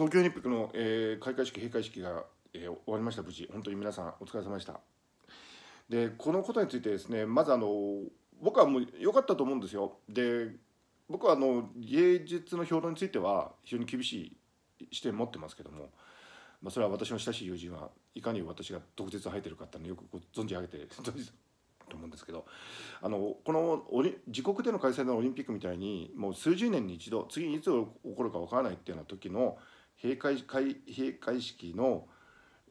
東京オリンピックの、えー、開会式閉会式が、えー、終わりました無事本当に皆さんお疲れ様でしたでこのことについてですねまずあの僕はもう良かったと思うんですよで僕はあの芸術の評論については非常に厳しい視点持ってますけども、まあ、それは私の親しい友人はいかに私が毒舌を吐いてるかっていうのをよくご存じ上げて と思うんですけどあのこのオリ自国での開催のオリンピックみたいにもう数十年に一度次にいつ起こるか分からないっていうような時の閉会会閉会式の、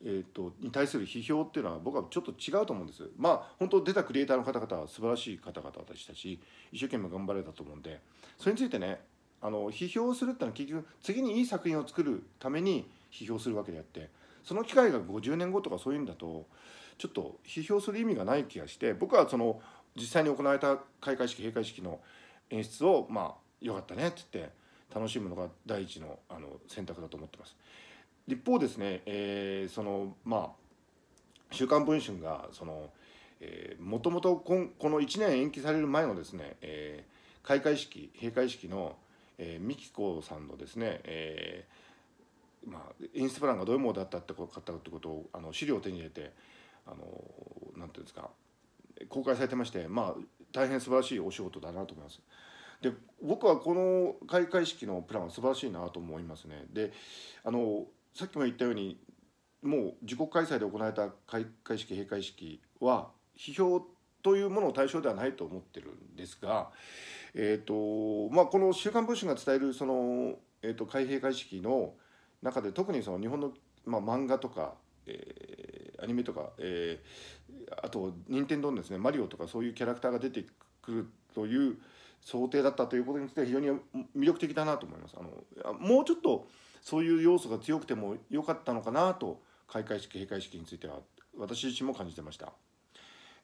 えーと、に対する批評っていうのは僕はちょっと違うと思うんですまあ本当出たクリエイターの方々は素晴らしい方々でしたし一生懸命頑張れたと思うんでそれについてねあの批評するってのは結局次にいい作品を作るために批評するわけであってその機会が50年後とかそういうんだとちょっと批評する意味がない気がして僕はその実際に行われた開会式閉会式の演出をまあよかったねって言って楽しむのが第一のあの選択だと思ってます。一方ですね、えー、そのまあ「週刊文春が」が、えー、もともとこの1年延期される前のですね、えー、開会式閉会式の、えー、美紀子さんのですね、えーまあ、イ演出プランがどういうものだったってことってことをあの資料を手に入れてあのなんていうんですか公開されてまして、まあ、大変素晴らしいお仕事だなと思います。で僕はこの開会式のプランは素晴らしいなと思いますね。であのさっきも言ったようにもう自国開催で行われた開会式閉会式は批評というものを対象ではないと思ってるんですが、えーとまあ、この「週刊文春」が伝えるその、えーと、開閉会式の中で特にその日本の、まあ、漫画とか、えー、アニメとか、えー、あと任天堂のですねマリオとかそういうキャラクターが出てくるという想定だったということについては非常に魅力的だなと思いますあのもうちょっとそういう要素が強くても良かったのかなと開会式閉会式については私自身も感じてました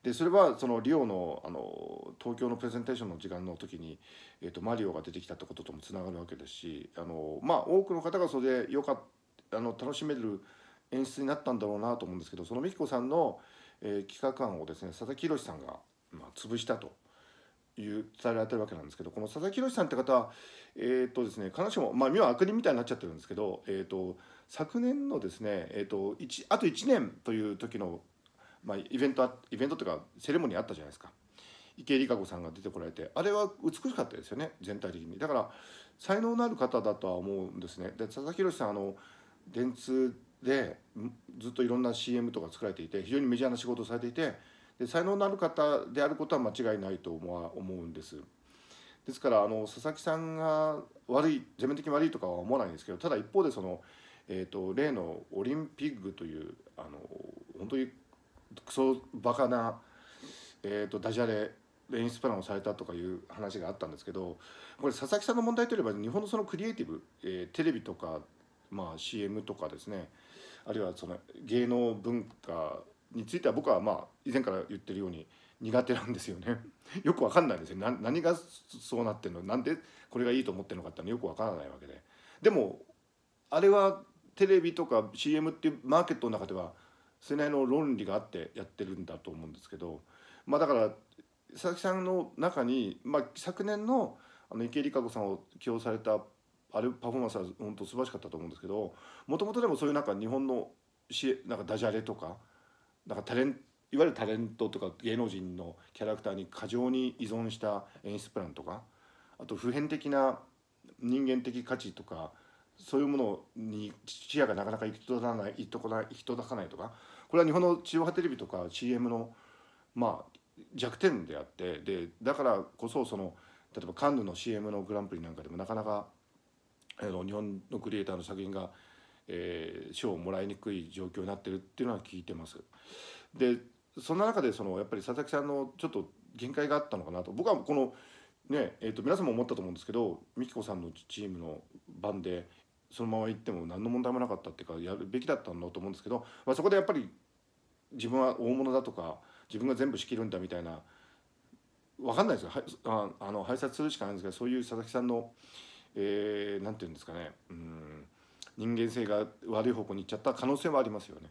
でそれはそのリオのあの東京のプレゼンテーションの時間の時に、えーと、マリオが出てきたってことともつながるわけですしあの、まあ、多くの方がそれでよかあの楽しめる演出になったんだろうなと思うんですけどその美紀子さんの、えー、企画案をですね佐々木宏さんが、まあ、潰したという伝えられてるわけなんですけどこの佐々木宏さんって方はえっ、ー、とですね必ずしもまあ妙は悪人みたいになっちゃってるんですけど、えーと、昨年のですね、えーと、一あと1年という時の、まあ、イベントイベントというかセレモニーあったじゃないですか池江璃花子さんが出てこられてあれは美しかったですよね全体的にだから才能のある方だとは思うんですねで佐々木宏さんあの電通でずっといろんな CM とか作られていて非常にメジャーな仕事をされていて。で才能のある方であることは間違いないと思うんです。ですからあの佐々木さんが悪い全面的に悪いとかは思わないんですけどただ一方でその、えーと、例のオリンピックというあの本当にクソバカな、えーと、とダジャレ演出プランをされたとかいう話があったんですけどこれ佐々木さんの問題といえば日本のそのクリエイティブ、えー、テレビとか、まあ、CM とかですねあるいはその芸能文化については僕はまあ以前から言ってるように苦手なんですよね よくわかんないですよ何がそうなってるのなんでこれがいいと思ってるのかってのよくわからないわけででもあれはテレビとか CM っていうマーケットの中ではそれなりの論理があってやってるんだと思うんですけどまあだから佐々木さんの中に、まあ、昨年のあの池江璃花子さんを起用されたあれパフォーマンスは本当素晴らしかったと思うんですけどもともとでもそういうなんか日本のなんかダジャレとかだからタレンいわゆるタレントとか芸能人のキャラクターに過剰に依存した演出プランとかあと普遍的な人間的価値とかそういうものに視野がなかなか行き届かない行き届かないとかこれは日本の中央波テレビとか CM のまあ弱点であってでだからこそその例えばカンヌの CM のグランプリなんかでもなかなかあの日本のクリエイターの作品が、えー、賞をもらいにくい状況になってるっていうのは聞いてます。でそんな中でそのやっぱり佐々木さんのちょっと限界があったのかなと僕はこの、ねえー、と皆さんも思ったと思うんですけど美紀子さんのチームの番でそのまま行っても何の問題もなかったっていうかやるべきだったんだと思うんですけど、まあ、そこでやっぱり自分は大物だとか自分が全部仕切るんだみたいな分かんないですよああの拝察するしかないんですけどそういう佐々木さんの何、えー、て言うんですかねうん人間性が悪い方向に行っちゃった可能性はありますよね。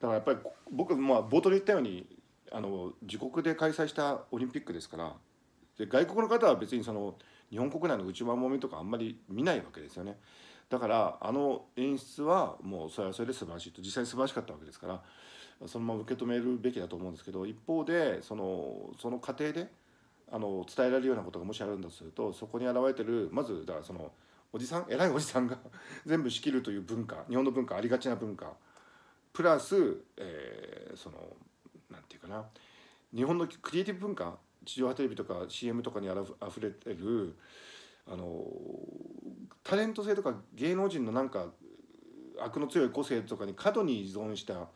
だからやっぱり僕、まあ、冒頭で言ったようにあの自国で開催したオリンピックですからで外国の方は別にその日本国内の内輪もみとかあんまり見ないわけですよねだからあの演出はもうそれはそれで素晴らしいと実際に素晴らしかったわけですからそのまま受け止めるべきだと思うんですけど一方でそのその過程であの伝えられるようなことがもしあるんだとするとそこに現れてるまずだからそのおじさん偉いおじさんが 全部仕切るという文化日本の文化ありがちな文化プラス、えー、そのなんていうかな日本のクリエイティブ文化地上波テレビとか CM とかにあふれてるあのタレント性とか芸能人のなんか悪の強い個性とかに過度に依存した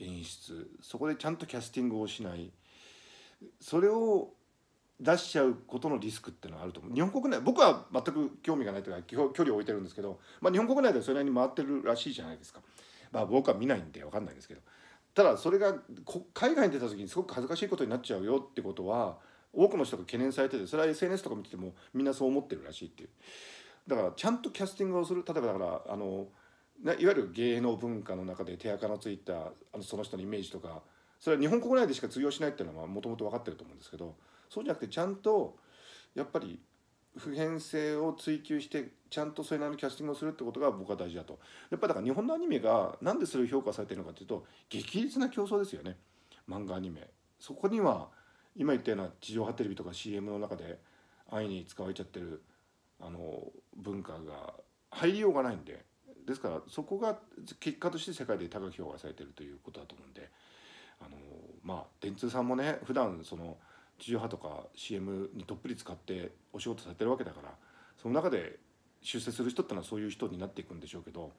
演出そこでちゃんとキャスティングをしないそれを出しちゃうことのリスクってのはあると思う日本国内僕は全く興味がないというか距離を置いてるんですけど、まあ、日本国内ではそれなりに回ってるらしいじゃないですか。まあ僕は見ないんで分かんないですけどただそれが海外に出た時にすごく恥ずかしいことになっちゃうよってことは多くの人が懸念されててそれは SNS とか見ててもみんなそう思ってるらしいっていうだからちゃんとキャスティングをする例えばだからあのいわゆる芸能文化の中で手垢のついたあのその人のイメージとかそれは日本国内でしか通用しないっていうのはもともと分かってると思うんですけどそうじゃなくてちゃんとやっぱり普遍性を追求してちゃんとそれなりのキャスティングをするってことが僕は大事だとやっぱりだから日本のアニメが何でそれを評価されてるのかっていうと激烈な競争ですよね漫画アニメそこには今言ったような地上波テレビとか CM の中で安易に使われちゃってるあの文化が入りようがないんでですからそこが結果として世界で高く評価されてるということだと思うんであのまあ電通さんもね普段その地上波とか CM にどっぷり使ってお仕事されてるわけだからその中で出世する人ってのはそういう人になっていくんでしょうけど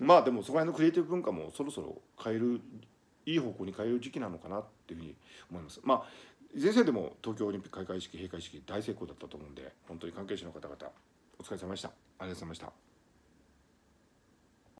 まあでもそこら辺のクリエイティブ文化もそろそろ変えるいい方向に変える時期なのかなっていうふうに思います。まあ前世でも東京オリンピック開会式閉会式大成功だったと思うんで本当に関係者の方々お疲れ様でしたありがとうございました。